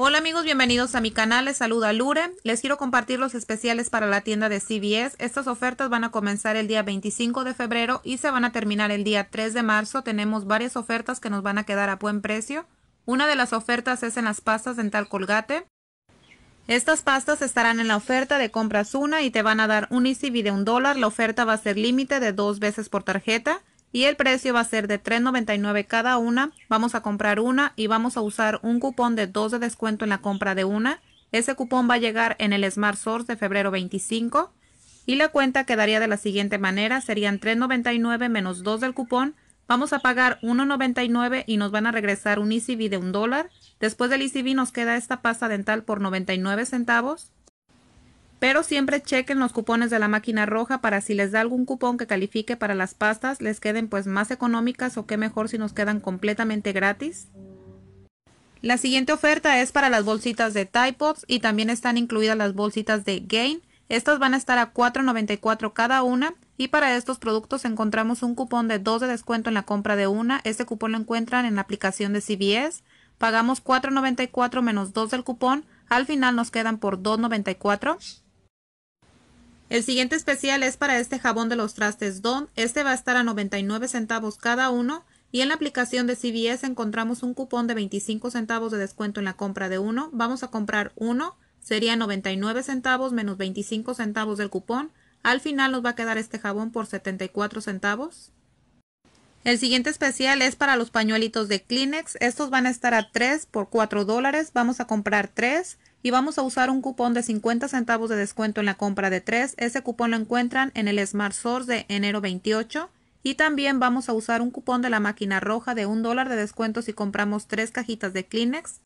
Hola amigos, bienvenidos a mi canal, les saluda Lure. Les quiero compartir los especiales para la tienda de CBS. Estas ofertas van a comenzar el día 25 de febrero y se van a terminar el día 3 de marzo. Tenemos varias ofertas que nos van a quedar a buen precio. Una de las ofertas es en las pastas dental colgate. Estas pastas estarán en la oferta de compras una y te van a dar un ECB de un dólar. La oferta va a ser límite de dos veces por tarjeta y el precio va a ser de $3.99 cada una. Vamos a comprar una y vamos a usar un cupón de 2 de descuento en la compra de una. Ese cupón va a llegar en el Smart Source de febrero 25 y la cuenta quedaría de la siguiente manera, serían $3.99 menos 2 del cupón. Vamos a pagar $1.99 y nos van a regresar un ECB de un dólar. Después del ECB nos queda esta pasta dental por 99 centavos. Pero siempre chequen los cupones de la máquina roja para si les da algún cupón que califique para las pastas, les queden pues más económicas o qué mejor si nos quedan completamente gratis. La siguiente oferta es para las bolsitas de Tide y también están incluidas las bolsitas de Gain. Estas van a estar a $4.94 cada una y para estos productos encontramos un cupón de 2 de descuento en la compra de una. Este cupón lo encuentran en la aplicación de CBS. Pagamos $4.94 menos 2 del cupón. Al final nos quedan por $2.94. El siguiente especial es para este jabón de los trastes Don. Este va a estar a 99 centavos cada uno. Y en la aplicación de CVS encontramos un cupón de 25 centavos de descuento en la compra de uno. Vamos a comprar uno. Sería 99 centavos menos 25 centavos del cupón. Al final nos va a quedar este jabón por 74 centavos. El siguiente especial es para los pañuelitos de Kleenex. Estos van a estar a 3 por 4 dólares. Vamos a comprar 3 y vamos a usar un cupón de 50 centavos de descuento en la compra de 3. Ese cupón lo encuentran en el Smart Source de enero 28. Y también vamos a usar un cupón de la máquina roja de 1 dólar de descuento si compramos tres cajitas de Kleenex.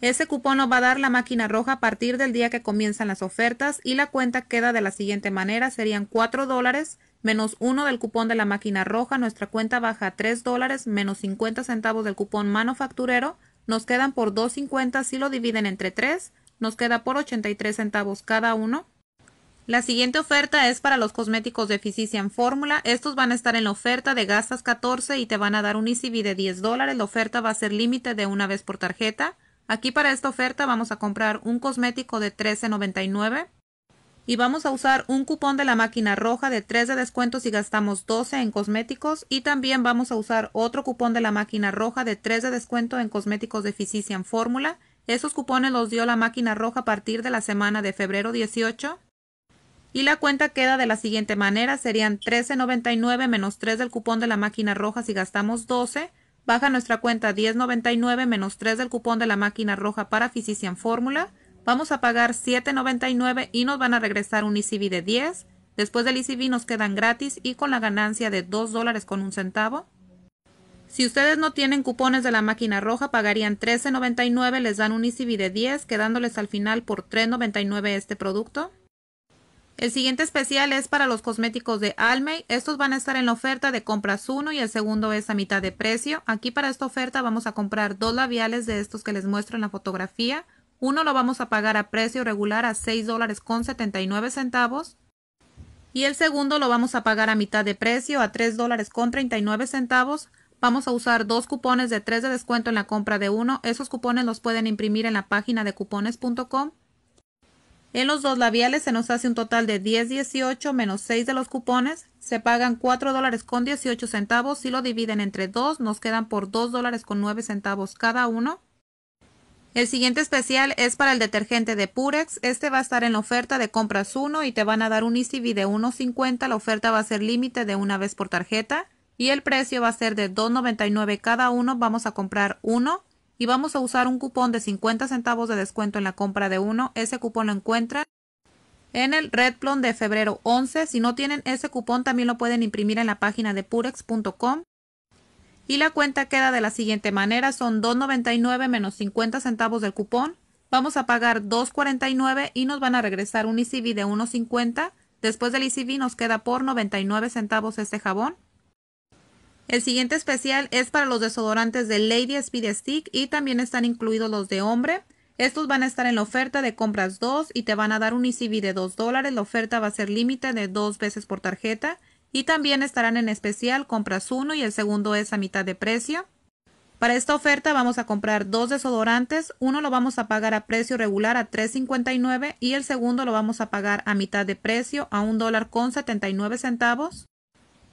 Ese cupón nos va a dar la máquina roja a partir del día que comienzan las ofertas y la cuenta queda de la siguiente manera, serían 4 dólares menos 1 del cupón de la máquina roja, nuestra cuenta baja a 3 dólares menos 50 centavos del cupón manufacturero, nos quedan por 2.50 si lo dividen entre 3, nos queda por 83 centavos cada uno. La siguiente oferta es para los cosméticos de en Fórmula. Estos van a estar en la oferta de gastas 14 y te van a dar un ECB de 10 dólares. La oferta va a ser límite de una vez por tarjeta. Aquí para esta oferta vamos a comprar un cosmético de $13.99 y vamos a usar un cupón de la máquina roja de 3 de descuento si gastamos 12 en cosméticos y también vamos a usar otro cupón de la máquina roja de 3 de descuento en cosméticos de fisician Fórmula. Esos cupones los dio la máquina roja a partir de la semana de febrero 18. Y la cuenta queda de la siguiente manera, serían 13.99 menos 3 del cupón de la máquina roja si gastamos 12, baja nuestra cuenta 10.99 menos 3 del cupón de la máquina roja para Physician Fórmula, Vamos a pagar $7.99 y nos van a regresar un ECB de 10. Después del ECB nos quedan gratis y con la ganancia de 2 dólares con un centavo. Si ustedes no tienen cupones de la máquina roja, pagarían $13.99, les dan un ECB de 10, quedándoles al final por $3.99 este producto. El siguiente especial es para los cosméticos de Almay. Estos van a estar en la oferta de compras uno y el segundo es a mitad de precio. Aquí para esta oferta vamos a comprar dos labiales de estos que les muestro en la fotografía. Uno lo vamos a pagar a precio regular a seis dólares con nueve centavos y el segundo lo vamos a pagar a mitad de precio a tres dólares con nueve centavos. Vamos a usar dos cupones de tres de descuento en la compra de uno. Esos cupones los pueden imprimir en la página de cupones.com. En los dos labiales se nos hace un total de 10.18 menos 6 de los cupones. Se pagan $4.18. dólares con centavos. Si lo dividen entre dos, nos quedan por 2 dólares con centavos cada uno. El siguiente especial es para el detergente de Purex. Este va a estar en la oferta de compras 1 y te van a dar un ECB de 1.50. La oferta va a ser límite de una vez por tarjeta y el precio va a ser de 2.99 cada uno. Vamos a comprar uno y vamos a usar un cupón de 50 centavos de descuento en la compra de uno. Ese cupón lo encuentran en el Redplon de febrero 11. Si no tienen ese cupón también lo pueden imprimir en la página de purex.com. Y la cuenta queda de la siguiente manera, son 2.99 menos 50 centavos del cupón. Vamos a pagar 2.49 y nos van a regresar un ECB de 1.50. Después del ECB nos queda por 99 centavos este jabón. El siguiente especial es para los desodorantes de Lady Speed Stick y también están incluidos los de hombre. Estos van a estar en la oferta de compras 2 y te van a dar un ECB de 2 dólares. La oferta va a ser límite de dos veces por tarjeta y también estarán en especial compras uno y el segundo es a mitad de precio. Para esta oferta vamos a comprar dos desodorantes, uno lo vamos a pagar a precio regular a $3.59 y el segundo lo vamos a pagar a mitad de precio a un dólar con 79 centavos.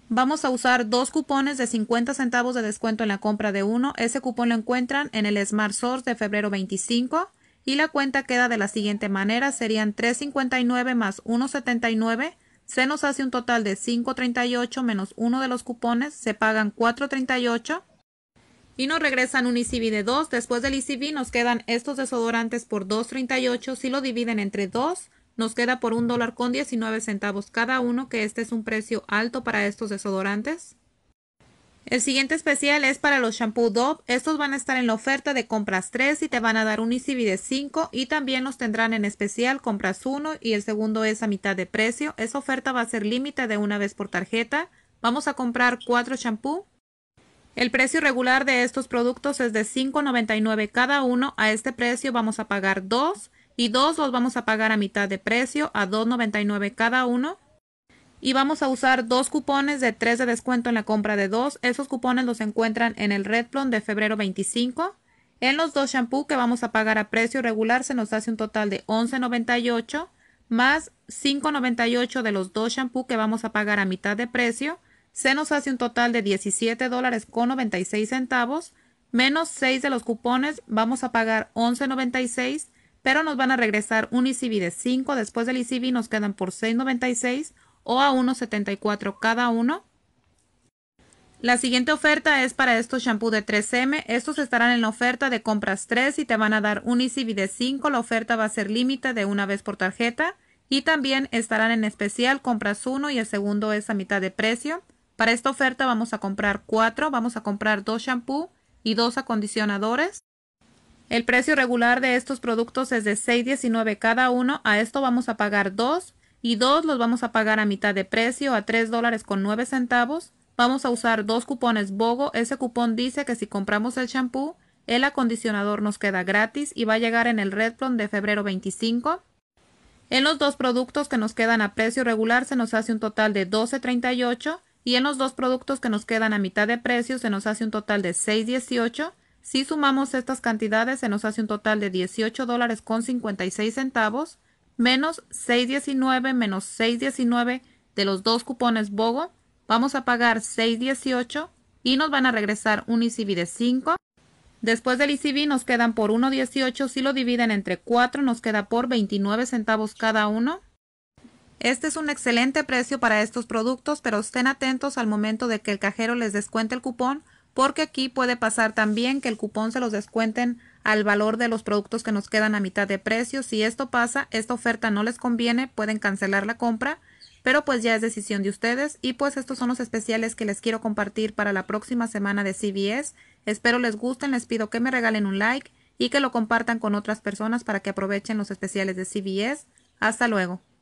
Vamos a usar dos cupones de 50 centavos de descuento en la compra de uno. Ese cupón lo encuentran en el Smart Source de febrero 25 y la cuenta queda de la siguiente manera, serían 3.59 más 1.79 se nos hace un total de 5.38 menos uno de los cupones, se pagan 4.38 y nos regresan un ICB de 2. Después del ICB nos quedan estos desodorantes por 2.38. Si lo dividen entre 2, nos queda por un dólar con centavos cada uno, que este es un precio alto para estos desodorantes. El siguiente especial es para los shampoo Dove. Estos van a estar en la oferta de compras 3 y te van a dar un ECB de 5 y también los tendrán en especial compras 1 y el segundo es a mitad de precio. Esa oferta va a ser límite de una vez por tarjeta. Vamos a comprar 4 shampoo. El precio regular de estos productos es de $5.99 cada uno. A este precio vamos a pagar 2 y 2 los vamos a pagar a mitad de precio a $2.99 cada uno y vamos a usar dos cupones de 3 de descuento en la compra de dos. Esos cupones los encuentran en el Redplon de febrero 25. En los dos shampoos que vamos a pagar a precio regular se nos hace un total de 11.98 más 5.98 de los dos shampoos que vamos a pagar a mitad de precio. Se nos hace un total de $17.96. dólares con centavos menos 6 de los cupones vamos a pagar 11.96 pero nos van a regresar un ICB de 5 después del ICB nos quedan por 6.96 o a 1,74 cada uno. La siguiente oferta es para estos shampoo de 3M. Estos estarán en la oferta de compras 3 y te van a dar un ECB de 5. La oferta va a ser límite de una vez por tarjeta. Y también estarán en especial compras 1 y el segundo es a mitad de precio. Para esta oferta vamos a comprar 4. Vamos a comprar 2 shampoo y 2 acondicionadores. El precio regular de estos productos es de $6.19 cada uno. A esto vamos a pagar 2 y dos los vamos a pagar a mitad de precio a 3 dólares con 9 centavos. Vamos a usar dos cupones BOGO. Ese cupón dice que si compramos el champú, el acondicionador nos queda gratis y va a llegar en el Redplon de febrero 25. En los dos productos que nos quedan a precio regular se nos hace un total de 12.38 y en los dos productos que nos quedan a mitad de precio se nos hace un total de 6.18. Si sumamos estas cantidades se nos hace un total de 18 dólares con 56 centavos menos 619 menos 619 de los dos cupones BOGO. Vamos a pagar 618 y nos van a regresar un ICB de 5. Después del ICB nos quedan por 1.18. Si lo dividen entre 4 nos queda por 29 centavos cada uno. Este es un excelente precio para estos productos, pero estén atentos al momento de que el cajero les descuente el cupón, porque aquí puede pasar también que el cupón se los descuenten al valor de los productos que nos quedan a mitad de precio. Si esto pasa, esta oferta no les conviene, pueden cancelar la compra, pero pues ya es decisión de ustedes. Y pues estos son los especiales que les quiero compartir para la próxima semana de CBS. Espero les gusten, les pido que me regalen un like y que lo compartan con otras personas para que aprovechen los especiales de CBS. Hasta luego.